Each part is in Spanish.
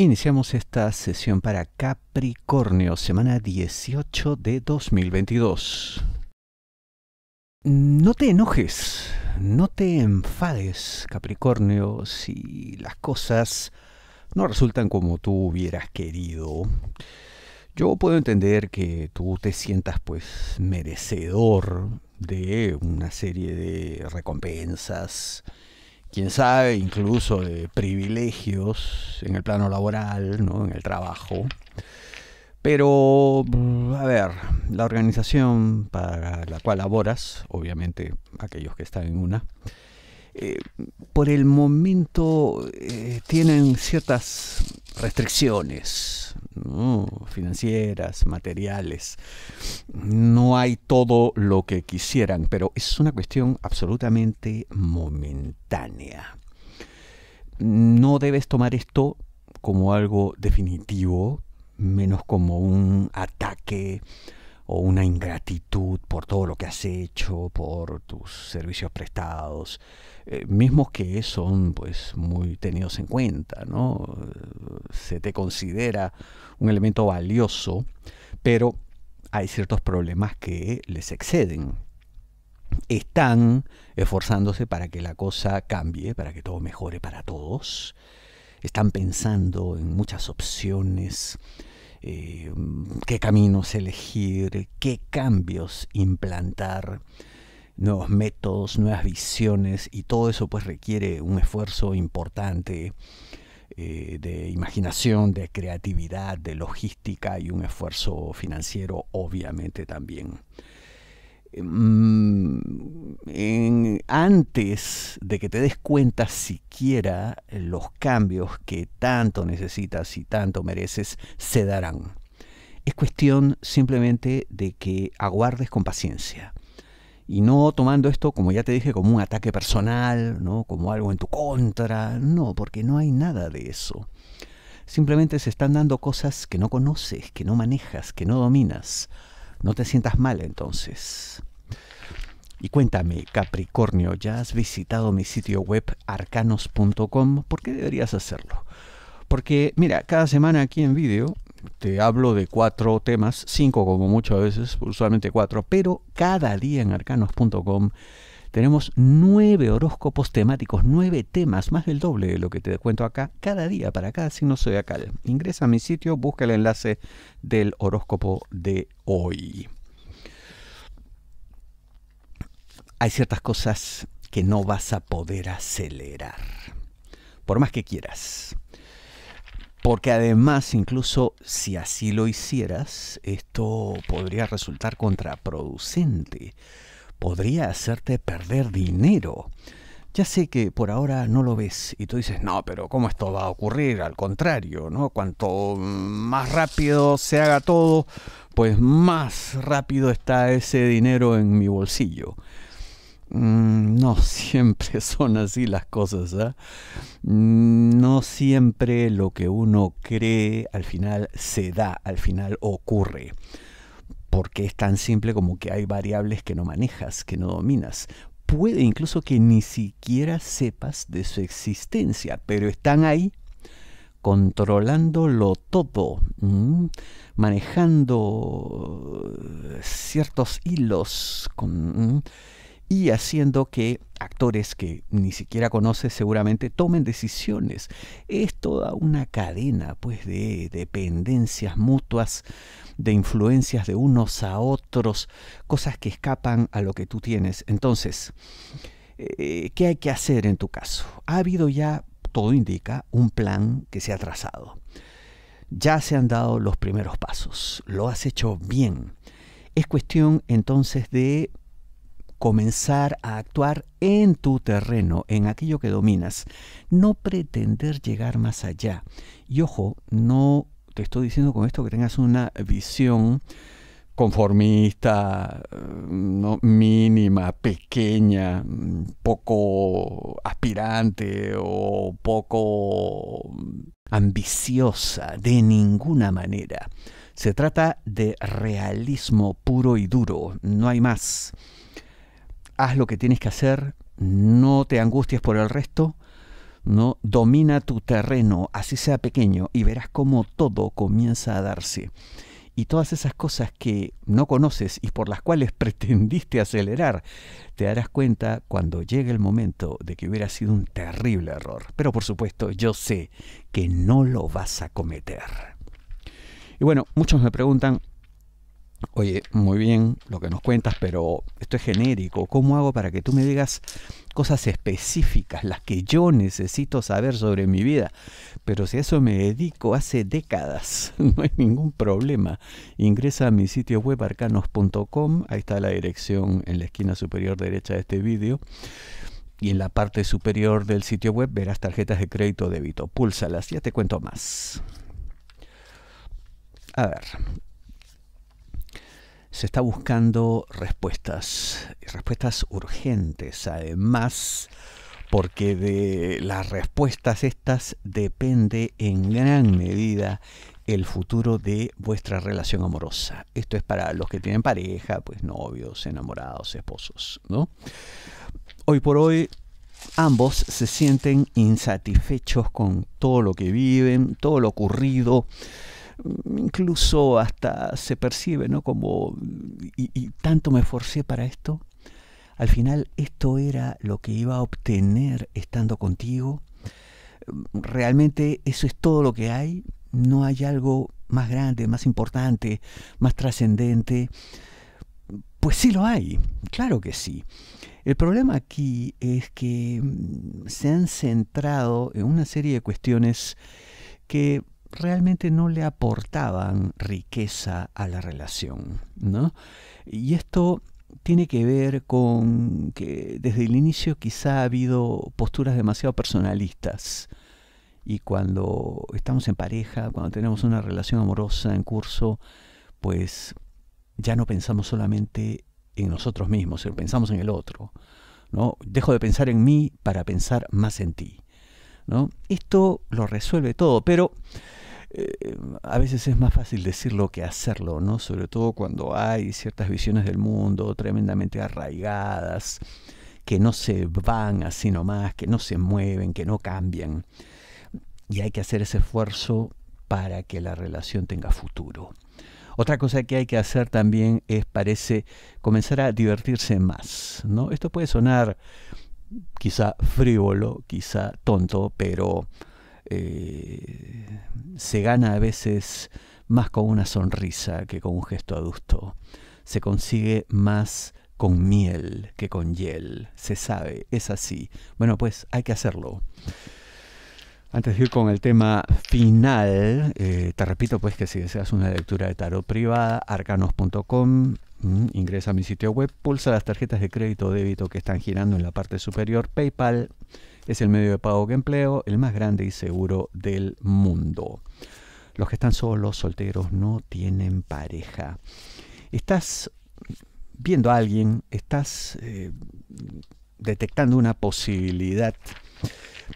Iniciamos esta sesión para Capricornio, semana 18 de 2022. No te enojes, no te enfades, Capricornio, si las cosas no resultan como tú hubieras querido. Yo puedo entender que tú te sientas pues merecedor de una serie de recompensas, quién sabe, incluso de privilegios en el plano laboral, ¿no? en el trabajo. Pero, a ver, la organización para la cual laboras, obviamente aquellos que están en una, eh, por el momento eh, tienen ciertas restricciones, financieras, materiales. No hay todo lo que quisieran, pero es una cuestión absolutamente momentánea. No debes tomar esto como algo definitivo, menos como un ataque o una ingratitud por todo lo que has hecho, por tus servicios prestados, eh, mismos que son pues muy tenidos en cuenta, ¿no? Se te considera un elemento valioso, pero hay ciertos problemas que les exceden. Están esforzándose para que la cosa cambie, para que todo mejore para todos. Están pensando en muchas opciones eh, qué caminos elegir, qué cambios implantar, nuevos métodos, nuevas visiones y todo eso pues requiere un esfuerzo importante eh, de imaginación, de creatividad, de logística y un esfuerzo financiero obviamente también. Mm, antes de que te des cuenta siquiera los cambios que tanto necesitas y tanto mereces se darán. Es cuestión simplemente de que aguardes con paciencia y no tomando esto, como ya te dije, como un ataque personal, ¿no? como algo en tu contra, no, porque no hay nada de eso. Simplemente se están dando cosas que no conoces, que no manejas, que no dominas. No te sientas mal entonces. Y cuéntame, Capricornio, ¿ya has visitado mi sitio web arcanos.com? ¿Por qué deberías hacerlo? Porque, mira, cada semana aquí en vídeo te hablo de cuatro temas, cinco como muchas veces, usualmente cuatro, pero cada día en arcanos.com tenemos nueve horóscopos temáticos, nueve temas, más del doble de lo que te cuento acá, cada día, para cada signo zodiacal. Ingresa a mi sitio, busca el enlace del horóscopo de hoy. Hay ciertas cosas que no vas a poder acelerar, por más que quieras. Porque además, incluso si así lo hicieras, esto podría resultar contraproducente podría hacerte perder dinero. Ya sé que por ahora no lo ves y tú dices, no, pero ¿cómo esto va a ocurrir? Al contrario, ¿no? Cuanto más rápido se haga todo, pues más rápido está ese dinero en mi bolsillo. Mm, no siempre son así las cosas. ¿eh? no siempre lo que uno cree al final se da, al final ocurre porque es tan simple como que hay variables que no manejas, que no dominas. Puede incluso que ni siquiera sepas de su existencia, pero están ahí controlando lo todo, manejando eh, ciertos hilos y haciendo que que ni siquiera conoces seguramente tomen decisiones. Es toda una cadena pues de dependencias mutuas, de influencias de unos a otros, cosas que escapan a lo que tú tienes. Entonces, eh, ¿qué hay que hacer en tu caso? Ha habido ya, todo indica, un plan que se ha trazado. Ya se han dado los primeros pasos, lo has hecho bien. Es cuestión entonces de comenzar a actuar en tu terreno, en aquello que dominas. No pretender llegar más allá. Y ojo, no te estoy diciendo con esto que tengas una visión conformista, eh, ¿no? mínima, pequeña, poco aspirante o poco ambiciosa de ninguna manera. Se trata de realismo puro y duro, no hay más haz lo que tienes que hacer, no te angusties por el resto, no domina tu terreno, así sea pequeño, y verás cómo todo comienza a darse. Y todas esas cosas que no conoces y por las cuales pretendiste acelerar, te darás cuenta cuando llegue el momento de que hubiera sido un terrible error. Pero por supuesto, yo sé que no lo vas a cometer. Y bueno, muchos me preguntan, Oye, muy bien lo que nos cuentas, pero esto es genérico. ¿Cómo hago para que tú me digas cosas específicas, las que yo necesito saber sobre mi vida? Pero si a eso me dedico hace décadas, no hay ningún problema. Ingresa a mi sitio web arcanos.com, ahí está la dirección en la esquina superior derecha de este vídeo. Y en la parte superior del sitio web verás tarjetas de crédito débito. Púlsalas, ya te cuento más. A ver, se está buscando respuestas, respuestas urgentes además, porque de las respuestas estas depende en gran medida el futuro de vuestra relación amorosa. Esto es para los que tienen pareja, pues novios, enamorados, esposos, ¿no? Hoy por hoy ambos se sienten insatisfechos con todo lo que viven, todo lo ocurrido incluso hasta se percibe, ¿no? Como, y, tanto me esforcé para esto, al final esto era lo que iba a obtener estando contigo. Realmente eso es todo lo que hay. No hay algo más grande, más importante, más trascendente. Pues sí lo hay, claro que sí. El problema aquí es que mm, se han centrado en una serie de cuestiones que realmente no le aportaban riqueza a la relación. ¿no? Y esto tiene que ver con que desde el inicio quizá ha habido posturas demasiado personalistas. Y cuando estamos en pareja, cuando tenemos una relación amorosa en curso, pues ya no pensamos solamente en nosotros mismos, sino pensamos en el otro. ¿no? Dejo de pensar en mí para pensar más en ti. Esto lo resuelve todo, pero eh, a veces es más fácil decirlo que hacerlo, ¿no? Sobre todo cuando hay ciertas visiones del mundo tremendamente arraigadas, que no se van así nomás, que no se mueven, que no cambian. Y hay que hacer ese esfuerzo para que la relación tenga futuro. Otra cosa que hay que hacer también es, parece, comenzar a divertirse más, ¿no? Esto puede sonar quizá frívolo, quizá tonto, pero eh, se gana a veces más con una sonrisa que con un gesto adusto. Se consigue más con miel que con hiel. Se sabe, es así. Bueno, pues hay que hacerlo. Antes de ir con el tema final, eh, te repito pues que si deseas una lectura de tarot privada, arcanos.com, Mm, ingresa a mi sitio web, pulsa las tarjetas de crédito o débito que están girando en la parte superior. PayPal es el medio de pago que empleo, el más grande y seguro del mundo. Los que están solos, solteros, no tienen pareja. Estás viendo a alguien, estás eh, detectando una posibilidad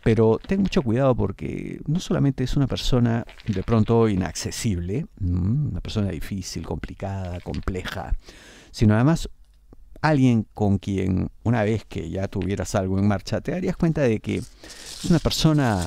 pero ten mucho cuidado porque no solamente es una persona de pronto inaccesible, mm, una persona difícil, complicada, compleja, sino además alguien con quien una vez que ya tuvieras algo en marcha, te darías cuenta de que es una persona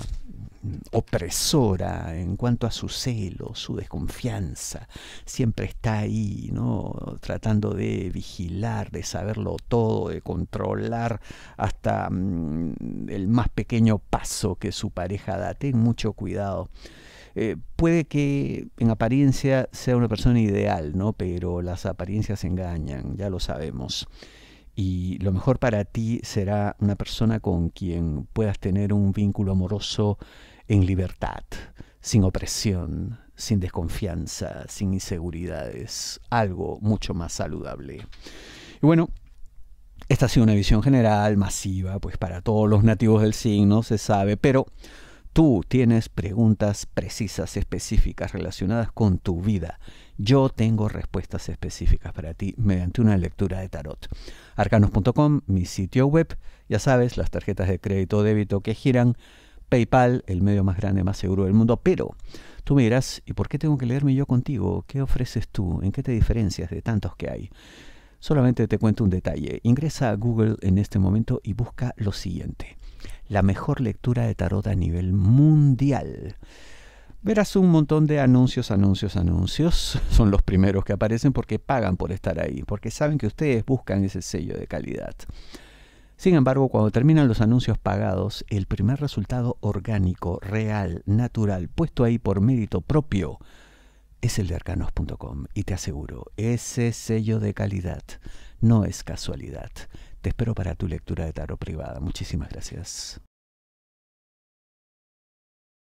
opresora en cuanto a su celo, su desconfianza. Siempre está ahí, ¿no? Tratando de vigilar, de saberlo todo, de controlar hasta mm, el más pequeño paso que su pareja da. Ten mucho cuidado. Eh, puede que en apariencia sea una persona ideal, ¿no? Pero las apariencias engañan, ya lo sabemos y lo mejor para ti será una persona con quien puedas tener un vínculo amoroso en libertad, sin opresión, sin desconfianza, sin inseguridades, algo mucho más saludable. Y bueno, esta ha sido una visión general, masiva, pues para todos los nativos del signo se sabe, pero Tú tienes preguntas precisas, específicas, relacionadas con tu vida. Yo tengo respuestas específicas para ti mediante una lectura de tarot. Arcanos.com, mi sitio web, ya sabes, las tarjetas de crédito o débito que giran, PayPal, el medio más grande, más seguro del mundo, pero tú me ¿y por qué tengo que leerme yo contigo? ¿Qué ofreces tú? ¿En qué te diferencias de tantos que hay? Solamente te cuento un detalle. Ingresa a Google en este momento y busca lo siguiente la mejor lectura de tarot a nivel mundial. Verás un montón de anuncios, anuncios, anuncios. Son los primeros que aparecen porque pagan por estar ahí, porque saben que ustedes buscan ese sello de calidad. Sin embargo, cuando terminan los anuncios pagados, el primer resultado orgánico, real, natural, puesto ahí por mérito propio, es el de arcanos.com. Y te aseguro, ese sello de calidad no es casualidad espero para tu lectura de tarot privada. Muchísimas gracias.